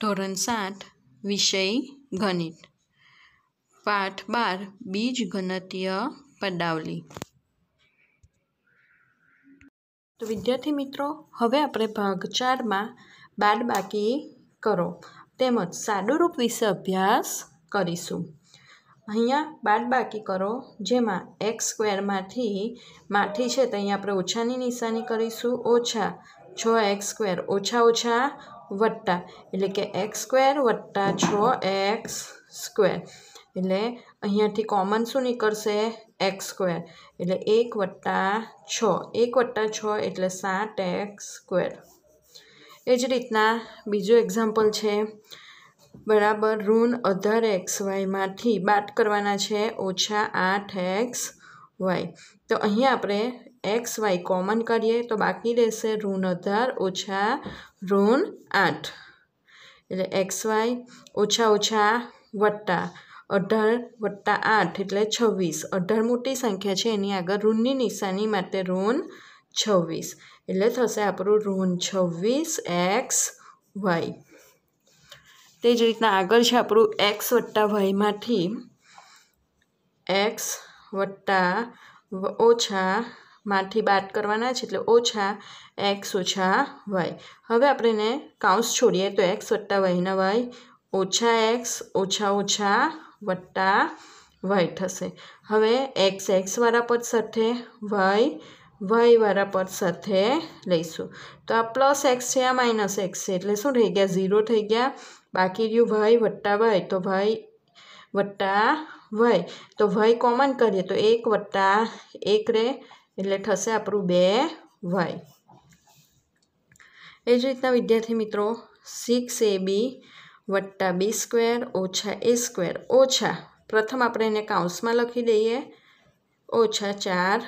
ધોરણ સાત વિષય ગણિત પાઠ બાર બીજ ગણતીય પદાવલી તો વિદ્યાર્થી મિત્રો હવે આપણે ભાગ ચારમાં બાદબાકી કરો તેમજ સાદુરૂપ વિશે અભ્યાસ કરીશું અહીંયા બાદબાકી કરો જેમાં એક્સ સ્ક્વેરમાંથી માઠી છે તો અહીં આપણે ઓછાની નિશાની કરીશું ઓછા છ એક્સ સ્ક્વેર ઓછા ઓછા વત્તા એટલે કે એક્સ સ્ક્વેર વત્તા છ એક્સ સ્ક્વેર એટલે અહીંયાથી કોમન શું નીકળશે એક્સ સ્ક્વેર એટલે એક વત્તા છ એક વત્તા છ એટલે સાત એક્સ સ્ક્વેર એ જ રીતના બીજું એક્ઝામ્પલ છે બરાબર ઋણ અઢાર એક્સ વાયમાંથી બાદ કરવાના છે ઓછા આઠ એક્સ વાય તો અહીં આપણે એક્સ વાય કોમન કરીએ તો બાકી રહેશે ઋણ અઢાર ઓછા ઋણ આઠ એટલે એક્સ વાય ઓછા ઓછા વટ્ટા અઢાર વટ્ટા આઠ એટલે છવ્વીસ અઢાર મોટી સંખ્યા છે એની આગળ ઋણની નિશાની માટે ઋણ છવ્વીસ એટલે થશે આપણું ઋણ છવ્વીસ એક્સ વાય તે જ રીતના આગળ છે આપણું એક્સ વટ્ટા વાયમાંથી એક્સ વટ્ટા ઓછા માથી બાદ કરવાના છે એટલે ઓછા x - y હવે આપણે ને કૌંસ છોડીએ તો x / y - x --/ y થશે હવે x x વાળા પર સાથે y y વાળા પર સાથે લઈશું તો આ + x છે આ - x છે એટલે શું રહી ગયા 0 થઈ ગયા બાકી રહ્યું y / y તો y / y તો y કોમન કરીએ તો 1 / 1 રહે એટલે થશે આપણું બે વાય એ જ રીતના વિદ્યાર્થી મિત્રો સિક્સ એ બી વત્તા બી સ્ક્વેર ઓછા એ સ્ક્વેર ઓછા પ્રથમ આપણે એને કાઉન્સમાં લખી દઈએ ઓછા ચાર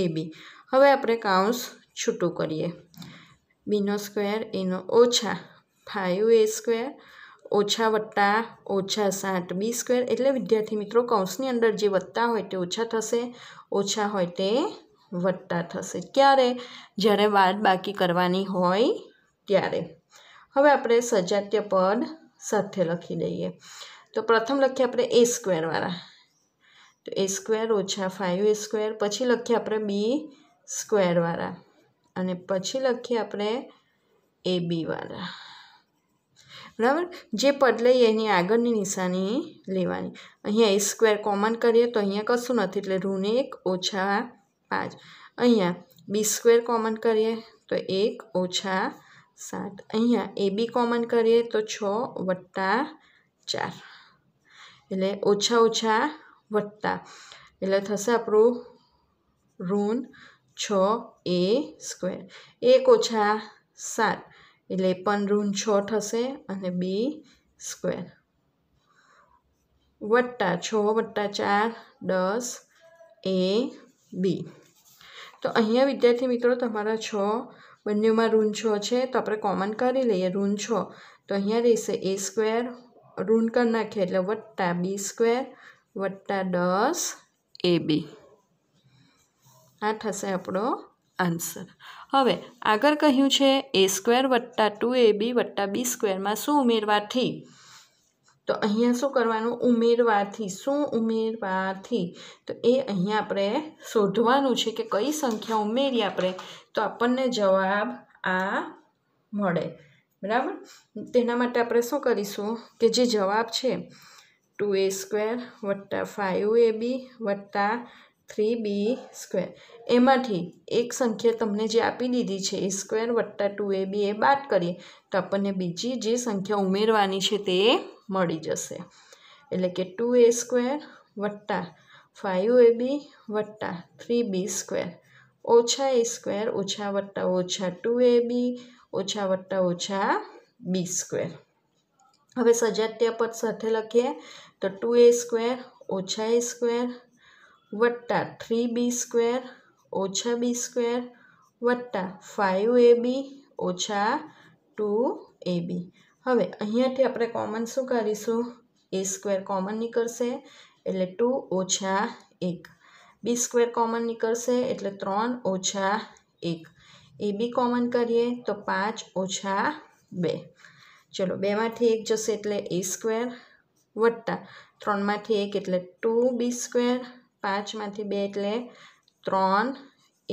એ બી હવે આપણે કાઉન્સ છૂટું કરીએ બીનો સ્ક્વેર એનો ઓછા ફાઇવ એ સ્ક્વેર ઓછા વત્તા ઓછા સાત બી સ્ક્વેર એટલે વિદ્યાર્થી મિત્રો કૌંસની અંદર જે વત્તા હોય તે ઓછા થશે ઓછા હોય તે વત્તા થશે ક્યારે જ્યારે બાદ બાકી કરવાની હોય ત્યારે હવે આપણે સજાત્ય પદ સાથે લખી દઈએ તો પ્રથમ લખીએ આપણે એ સ્ક્વેરવાળા તો એ સ્ક્વેર ઓછા ફાઇવ એ સ્ક્વેર પછી લખીએ આપણે બી સ્ક્વેરવાળા અને પછી લખીએ આપણે એ બીવાળા બરાબર જે પદ લઈએ એની આગળની નિશાની લેવાની અહીંયા એ સ્ક્વેર કોમન કરીએ તો અહીંયા કશું નથી એટલે ઋણ એક ઓછા પાંચ અહીંયા b² કોમન કરીએ તો 1 - 7 અહીંયા ab કોમન કરીએ તો 6 / 4 એટલે --+ એટલે થશે આપણો ઋણ 6a² 1 - 7 એટલે પણ ઋણ 6 થશે અને b² / 6 / 4 10 a બી તો અહીંયા વિદ્યાર્થી મિત્રો તમારા છ બંનેમાં ઋણ છ છે તો આપણે કોમન કરી લઈએ ઋણ છ તો અહીંયા રહેશે એ સ્ક્વેર ઋણ કરી નાખીએ એટલે વટ્ટા બી સ્ક્વેર વટ્ટા દસ એ બી આ થશે આપણો આન્સર હવે આગળ કહ્યું છે એ સ્ક્વેર વટ્ટા ટુ એ બી વટ્ટા બી સ્ક્વેરમાં શું ઉમેરવાથી તો અહીંયા શું કરવાનું ઉમેરવાથી શું ઉમેરવાથી તો એ અહીંયા આપણે શોધવાનું છે કે કઈ સંખ્યા ઉમેરી આપણે તો આપણને જવાબ આ મળે બરાબર તેના માટે આપણે શું કરીશું કે જે જવાબ છે ટુ એ સ્ક્વેર વત્તા ફાઇવ એ બી વત્તા થ્રી બી સ્ક્વેર એમાંથી એક સંખ્યા તમને જે આપી દીધી છે એ સ્ક્વેર વત્તા ટુ એ બી એ બાદ કરીએ તો આપણને બીજી જે સંખ્યા ઉમેરવાની છે તે मड़ी जैसे એટલે કે 2a2 / 5ab / 3b2 - a2 -/- 2ab -/- b2 હવે સજાત્ય પદ સાથે લખીએ તો 2a2 - a2 + 3b2 - b2 + 5ab - 2ab હવે અહીંયાથી આપણે કોમન શું કરીશું એ સ્ક્વેર કોમન નીકળશે એટલે ટુ ઓછા એક બી સ્ક્વેર કોમન નીકળશે એટલે ત્રણ ઓછા એક એ બી કોમન કરીએ તો પાંચ ઓછા બે ચલો બેમાંથી એક જશે એટલે એ સ્ક્વેર વત્તા ત્રણમાંથી એક એટલે ટુ બી સ્ક્વેર પાંચમાંથી બે એટલે ત્રણ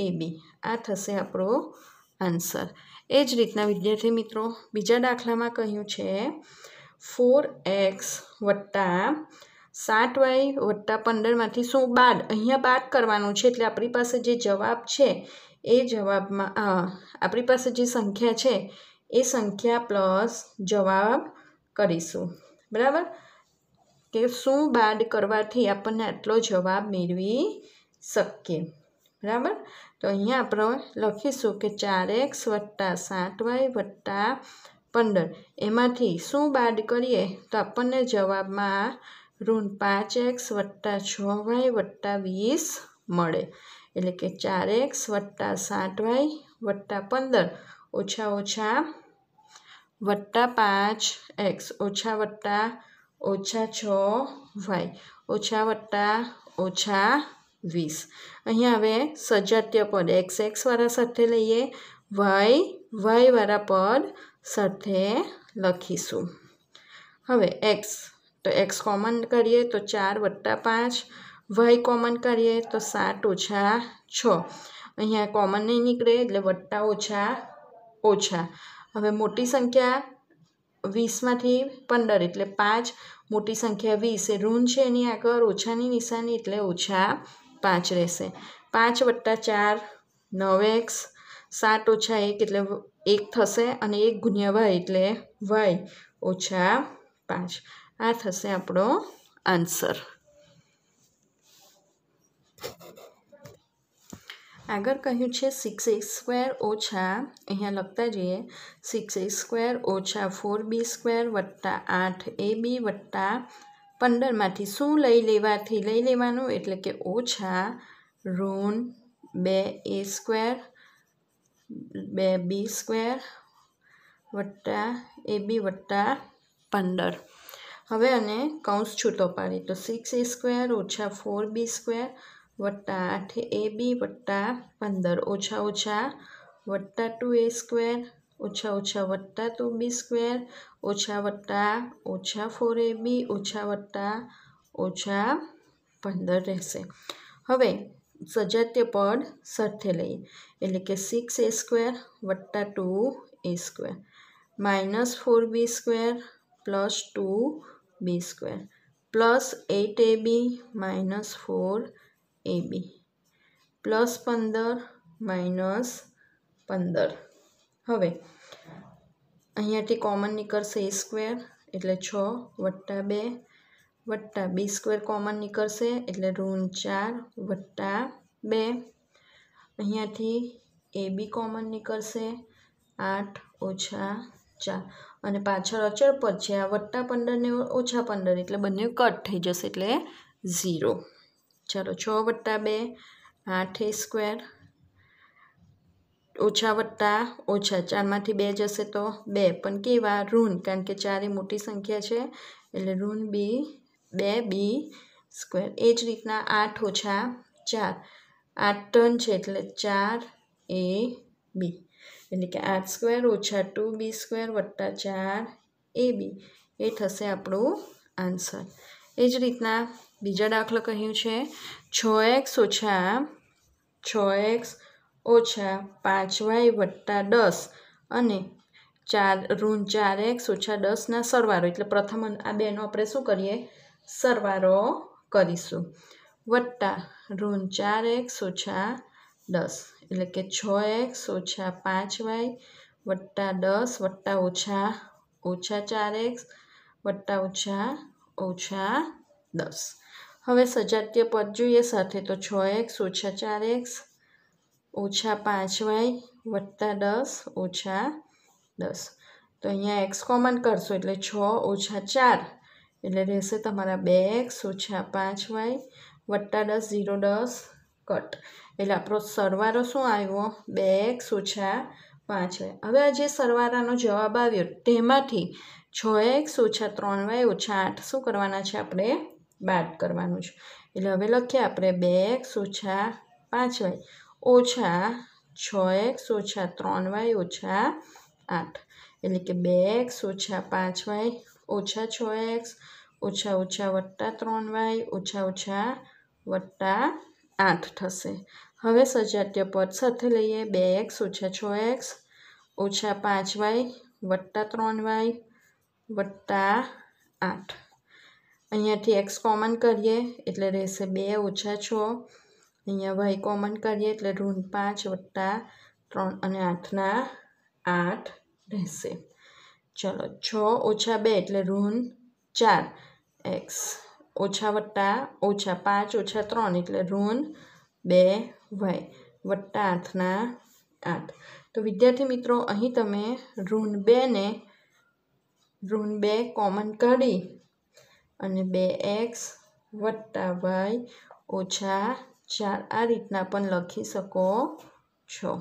એ બી આ થશે આપણું આન્સર એ જ રીતના વિદ્યાર્થી મિત્રો બીજા દાખલામાં કહ્યું છે ફોર એક્સ વત્તા સાત વાય વત્તા પંદરમાંથી શું બાદ અહીંયા બાદ કરવાનું છે એટલે આપણી પાસે જે જવાબ છે એ જવાબમાં આપણી પાસે જે સંખ્યા છે એ સંખ્યા પ્લસ જવાબ કરીશું બરાબર કે શું બાદ કરવાથી આપણને આટલો જવાબ મેળવી શકીએ बराबर तो अँ आप लखीशू के चार एक्स वट्टा सात वाई वट्टा पंदर एम शू बाद करिए तो अपन जवाब में आ ऋण पांच एक्स वट्टा छ वाई वट्टा वीस मे एले कि चार एक्स वट्टा सात वाई वट्टा पंदर ओछा ओछा वट्टा पांच एक्स ओछा वट्टा ओछा छ वाई ओछा वट्टा ओछा વીસ અહીંયા હવે સજાતીય પદ એક્સ એક્સવાળા સાથે લઈએ વાય વાયવાળા પદ સાથે લખીશું હવે એક્સ તો એક્સ કોમન કરીએ તો ચાર વત્તા પાંચ વાય કોમન કરીએ તો સાત ઓછા છ અહીંયા કોમન નહીં નીકળે એટલે વત્તા ઓછા ઓછા હવે મોટી સંખ્યા વીસમાંથી પંદર એટલે પાંચ મોટી સંખ્યા વીસ એ ઋણ છે એની આગળ ઓછાની નિશાની એટલે ઓછા પાંચ રહેશે 5 વત્તા 4 9x 7 ઓછા 1 એટલે 1 થશે અને 1 ગુણ્યા y એટલે y - 5 આ થશે આપણો આન્સર અગર કહ્યું છે 6x² ઓછા અહીંયા લખતા જોઈએ 6x² ઓછા 4b² વત્તા 8ab વત્તા પંદરમાંથી શું લઈ લેવાથી લઈ લેવાનું એટલે કે ઓછા ઋણ બે એ સ્ક્વેર બે બી સ્ક્વેર વટ્ટા એ બી વટ્ટા પંદર હવે અને કૌંસ છૂટો પાડી તો સિક્સ એ સ્ક્વેર ઓછા ફોર બી સ્ક્વેર વટ્ટા આઠ એ બી વટ્ટા પંદર ઓછા ઓછા વટ્ટા two a square -8a2 + b2 - 8 - 4ab - 8 - 15 રહેશે હવે સજાત્ય પદ સટ્ઠ લે એટલે કે 6a2 + 2a2 - 4b2 + 2b2 + 8ab - 4ab + 15 - 15 હવે અહીંયાથી કોમન નીકળશે એ સ્ક્વેર એટલે છ વટ્ટા બે વટ્ટા બી સ્ક્વેર કોમન નીકળશે એટલે ઋણ ચાર વટ્ટા બે અહીંયાથી એ બી કોમન નીકળશે આઠ ઓછા ચાર અને પાછળ અચળ પદ છે આ વટ્ટા પંદર ને ઓછા પંદર એટલે બંને કટ થઈ જશે એટલે ઝીરો ચાલો છ વટ્ટા બે આઠ એ સ્ક્વેર ઓછા વત્તા ઓછા ચારમાંથી બે જશે તો બે પણ કેવા ઋણ કારણ કે ચાર એ મોટી સંખ્યા છે એટલે ઋણ બી બે બી સ્ક્વેર એ જ રીતના આઠ ઓછા ચાર આઠ ટન છે એટલે ચાર એ બી એટલે કે આઠ સ્ક્વેર ઓછા ટુ બી સ્ક્વેર વત્તા ચાર એ બી એ થશે આપણું આન્સર એ જ રીતના બીજા દાખલો કહ્યું છે છ એક્સ ઓછા છ એક્સ ઓછા પાંચ વાય વત્તા દસ અને ચાર ઋણ ચાર એક્સ ઓછા દસના સરવારો એટલે પ્રથમ આ બેનો આપણે શું કરીએ સરવારો કરીશું વત્તા ઋણ ચાર એક્સ ઓછા દસ એટલે કે છ એક્સ ઓછા પાંચ વાય વત્તા દસ વત્તા ઓછા ઓછા ચાર એક્સ વત્તા ઓછા ઓછા દસ હવે સજાતીય પદ જોઈએ સાથે તો છ એક્સ ઓછા ચાર એક્સ ઓછા પાંચ વાય વત્તા દસ ઓછા દસ તો અહીંયા એક્સ કોમન કરશો એટલે છ ઓછા ચાર એટલે રહેશે તમારા બે એક્સ ઓછા પાંચ વાય વત્તા દસ ઝીરો દસ કટ એટલે આપણો સરવારો શું આવ્યો બે એક્સ ઓછા પાંચ વાય હવે આ જે સરવારાનો જવાબ આવ્યો તેમાંથી છ એક્સ ઓછા ત્રણ વાય ઓછા આઠ શું કરવાના છે આપણે બાદ કરવાનું છે એટલે હવે લખીએ આપણે બે એક્સ ઓછા પાંચ વાય ઓછા છ એક્સ ઓછા ત્રણ વાય ઓછા આઠ એટલે કે બે એક્સ ઓછા પાંચ વાય ઓછા છ એક્સ ઓછા ઓછા વત્તા ત્રણ વાય ઓછા ઓછા વત્તા આઠ થશે હવે સજાતીય પદ સાથે લઈએ બે એક્સ ઓછા છ એક્સ ઓછા પાંચ વાય વત્તા ત્રણ વાય વત્તા આઠ અહીંયાથી એક્સ કોમન કરીએ એટલે રહેશે બે ઓછા છ અહીંયા વાય કોમન કરીએ એટલે ઋણ પાંચ વત્તા ત્રણ અને આઠના આઠ રહેશે ચલો છ ઓછા બે એટલે ઋણ ચાર એક્સ ઓછા વત્તા ઓછા પાંચ ઓછા ત્રણ એટલે ઋણ બે વાય વત્તા આઠના આઠ તો વિદ્યાર્થી મિત્રો અહીં તમે ઋણ બેને ઋણ બે કોમન કાઢી અને બે એક્સ વત્તા વાય ઓછા ચાર આ રીતના પણ લખી શકો છો